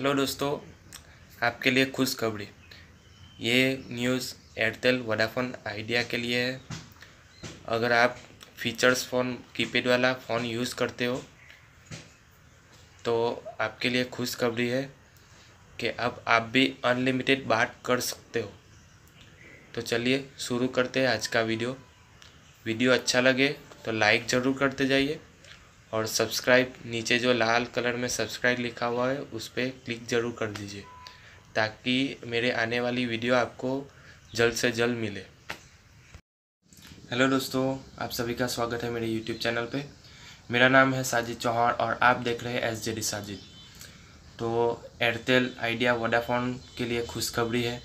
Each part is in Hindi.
हेलो दोस्तों आपके लिए खुशखबरी ये न्यूज़ एयरटेल वोडाफोन आइडिया के लिए है अगर आप फीचर्स फ़ोन कीपैड वाला फ़ोन यूज़ करते हो तो आपके लिए खुशखबरी है कि अब आप भी अनलिमिटेड बात कर सकते हो तो चलिए शुरू करते हैं आज का वीडियो वीडियो अच्छा लगे तो लाइक ज़रूर करते जाइए और सब्सक्राइब नीचे जो लाल कलर में सब्सक्राइब लिखा हुआ है उस पर क्लिक ज़रूर कर दीजिए ताकि मेरे आने वाली वीडियो आपको जल्द से जल्द मिले हेलो दोस्तों आप सभी का स्वागत है मेरे यूट्यूब चैनल पे मेरा नाम है साजिद चौहान और आप देख रहे हैं एस जे डी साजिद तो एयरटेल आइडिया वोडाफोन के लिए खुशखबरी है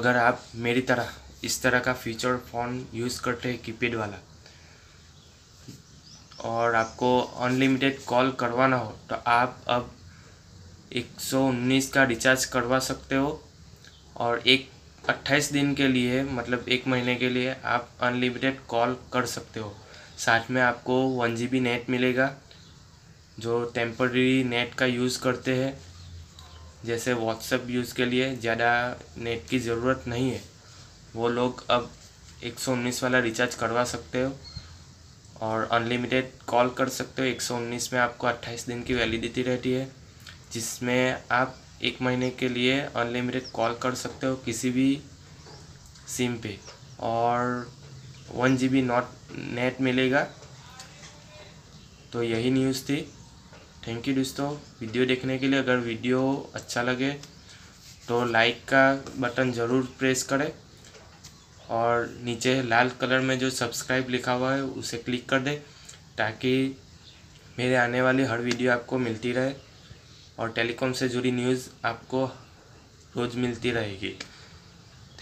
अगर आप मेरी तरह इस तरह का फीचर फ़ोन यूज़ करते हैं कीपैड वाला और आपको अनलिमिटेड कॉल करवाना हो तो आप अब 119 का रिचार्ज करवा सकते हो और एक 28 दिन के लिए मतलब एक महीने के लिए आप अनलिमिटेड कॉल कर सकते हो साथ में आपको वन जी नेट मिलेगा जो टेम्पररी नेट का यूज़ करते हैं जैसे व्हाट्सएप यूज़ के लिए ज़्यादा नेट की ज़रूरत नहीं है वो लोग अब 119 वाला रिचार्ज करवा सकते हो और अनलिमिटेड कॉल कर सकते हो 119 में आपको 28 दिन की वैलिडिटी रहती है जिसमें आप एक महीने के लिए अनलिमिटेड कॉल कर सकते हो किसी भी सिम पे और one G B not net मिलेगा तो यही न्यूज़ थी थैंक यू दोस्तों वीडियो देखने के लिए अगर वीडियो अच्छा लगे तो लाइक का बटन ज़रूर प्रेस करें और नीचे लाल कलर में जो सब्सक्राइब लिखा हुआ है उसे क्लिक कर दें ताकि मेरे आने वाली हर वीडियो आपको मिलती रहे और टेलीकॉम से जुड़ी न्यूज़ आपको रोज़ मिलती रहेगी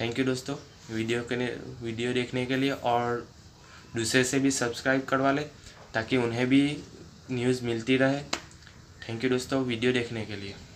थैंक यू दोस्तों वीडियो के वीडियो देखने के लिए और दूसरे से भी सब्सक्राइब करवा लें ताकि उन्हें भी न्यूज़ मिलती रहे थैंक यू दोस्तों वीडियो देखने के लिए